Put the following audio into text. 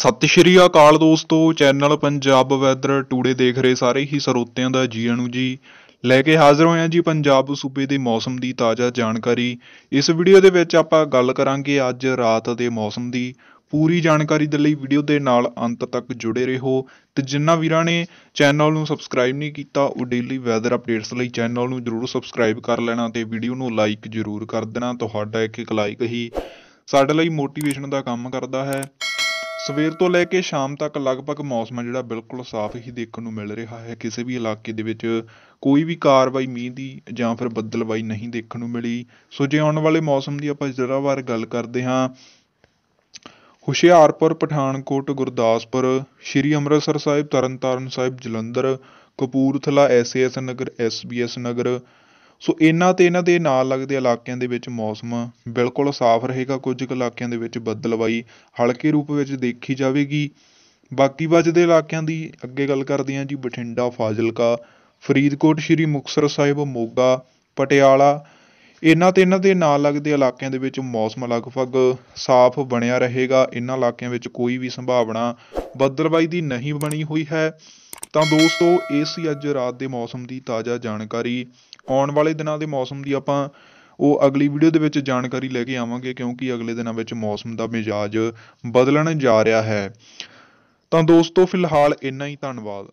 ਸਤਿ ਸ਼੍ਰੀ ਅਕਾਲ ਦੋਸਤੋ channel Punjab weather today ਦੇਖ ਰਹੇ ਸਾਰੇ ਹੀ ਸਰੋਤਿਆਂ ਦਾ ਜੀ ਨੂੰ ਜੀ ਲੈ ਕੇ ਹਾਜ਼ਰ ਹੋਇਆ ਜੀ ਪੰਜਾਬ ਸੂਬੇ ਦੇ ਮੌਸਮ ਦੀ ਤਾਜ਼ਾ ਜਾਣਕਾਰੀ ਇਸ ਵੀਡੀਓ ਦੇ ਵਿੱਚ ਆਪਾਂ ਗੱਲ ਕਰਾਂਗੇ ਅੱਜ ਰਾਤ ਦੇ ਮੌਸਮ ਦੀ ਪੂਰੀ ਜਾਣਕਾਰੀ ਦੇ ਲਈ ਵੀਡੀਓ ਦੇ ਨਾਲ ਅੰਤ ਤੱਕ ਜੁੜੇ ਰਹੋ ਤੇ ਜਿਨ੍ਹਾਂ ਵੀਰਾਂ ਨੇ ਚੈਨਲ ਨੂੰ ਸਬਸਕ੍ਰਾਈਬ ਨਹੀਂ ਕੀਤਾ ਉਹ ਡੇਲੀ ਵੈਦਰ ਅਪਡੇਟਸ ਲਈ ਚੈਨਲ ਨੂੰ ਜਰੂਰ ਸਬਸਕ੍ਰਾਈਬ ਕਰ ਲੈਣਾ ਤੇ ਵੀਡੀਓ ਨੂੰ ਲਾਈਕ ਜਰੂਰ ਕਰ ਦੇਣਾ ਤੁਹਾਡਾ ਇੱਕ ਇੱਕ ਲਾਈਕ ਹੀ ਸਾਡੇ ਲਈ ਮੋਟੀਵੇਸ਼ਨ ਦਾ ਕੰਮ ਕਰਦਾ ਹੈ ਸਵੇਰ ਤੋਂ ਲੈ ਕੇ ਸ਼ਾਮ ਤੱਕ ਲਗਭਗ ਮੌਸਮ ਜਿਹੜਾ ਬਿਲਕੁਲ ਸਾਫ਼ ਹੀ ਦੇਖਣ ਨੂੰ ਮਿਲ ਰਿਹਾ ਹੈ ਕਿਸੇ ਵੀ ਇਲਾਕੇ ਦੇ ਵਿੱਚ ਕੋਈ ਵੀ ਕਾਰਵਾਈ ਮੀਂਹ ਦੀ ਜਾਂ ਫਿਰ ਬੱਦਲਵਾਈ ਨਹੀਂ ਦੇਖਣ ਨੂੰ ਮਿਲੀ ਸੋ ਜੇ ਆਉਣ ਵਾਲੇ ਮੌਸਮ ਦੀ ਆਪਾਂ ਜ਼ਰਾ ਵਾਰ ਗੱਲ ਕਰਦੇ ਹਾਂ ਹੁਸ਼ਿਆਰਪੁਰ ਪਠਾਨਕੋਟ ਗੁਰਦਾਸਪੁਰ ਸ਼੍ਰੀ ਅੰਮ੍ਰਿਤਸਰ ਸਾਹਿਬ ਤਰਨਤਾਰਨ ਸਾਹਿਬ ਜਲੰਧਰ ਕਪੂਰਥਲਾ ਐਸਏਐਸ ਨਗਰ ਐਸਬੀਐਸ ਨਗਰ ਸੋ ਇਹਨਾਂ ਤੇ ਇਹਨਾਂ ਦੇ ਨਾਲ ਲੱਗਦੇ ਇਲਾਕਿਆਂ ਦੇ ਵਿੱਚ ਮੌਸਮ ਬਿਲਕੁਲ ਸਾਫ਼ ਰਹੇਗਾ ਕੁਝ ਕੁ ਇਲਾਕਿਆਂ ਦੇ ਵਿੱਚ ਬੱਦਲਵਾਈ ਹਲਕੇ ਰੂਪ ਵਿੱਚ ਦੇਖੀ ਜਾਵੇਗੀ ਬਾਕੀ ਬਚਦੇ ਇਲਾਕਿਆਂ ਦੀ ਅੱਗੇ ਗੱਲ ਕਰਦੇ ਹਾਂ ਜੀ ਬਠਿੰਡਾ ਫਾਜ਼ਿਲਕਾ ਫਰੀਦਕੋਟ ਸ਼੍ਰੀ ਮੁਕਤਸਰ ਸਾਹਿਬ ਮੋਗਾ ਪਟਿਆਲਾ ਇਹਨਾਂ ਤੇ ਇਹਨਾਂ ਦੇ ਨਾਲ ਲੱਗਦੇ ਇਲਾਕਿਆਂ ਦੇ ਵਿੱਚ ਮੌਸਮ ਲਗਭਗ ਸਾਫ਼ ਬਣਿਆ ਰਹੇਗਾ ਇਹਨਾਂ ਇਲਾਕਿਆਂ ਵਿੱਚ ਕੋਈ ਵੀ ਸੰਭਾਵਨਾ ਬੱਦਲਵਾਈ ਦੀ ਨਹੀਂ ਬਣੀ ਹੋਈ ਹੈ ਤਾਂ ਦੋਸਤੋ ਇਹ ਸੀ ਅੱਜ ਰਾਤ ਦੇ ਮੌਸਮ ਦੀ ਤਾਜ਼ਾ ਜਾਣਕਾਰੀ ਆਉਣ ਵਾਲੇ ਦਿਨਾਂ ਦੇ ਮੌਸਮ ਦੀ ਆਪਾਂ ਉਹ ਅਗਲੀ ਵੀਡੀਓ ਦੇ ਵਿੱਚ ਜਾਣਕਾਰੀ ਲੈ ਕੇ ਆਵਾਂਗੇ ਕਿਉਂਕਿ ਅਗਲੇ ਦਿਨਾਂ ਵਿੱਚ ਮੌਸਮ ਦਾ ਮਿਜਾਜ ਬਦਲਣ ਜਾ ਰਿਹਾ ਹੈ ਤਾਂ ਦੋਸਤੋ ਫਿਲਹਾਲ ਇੰਨਾ ਹੀ ਧੰਨਵਾਦ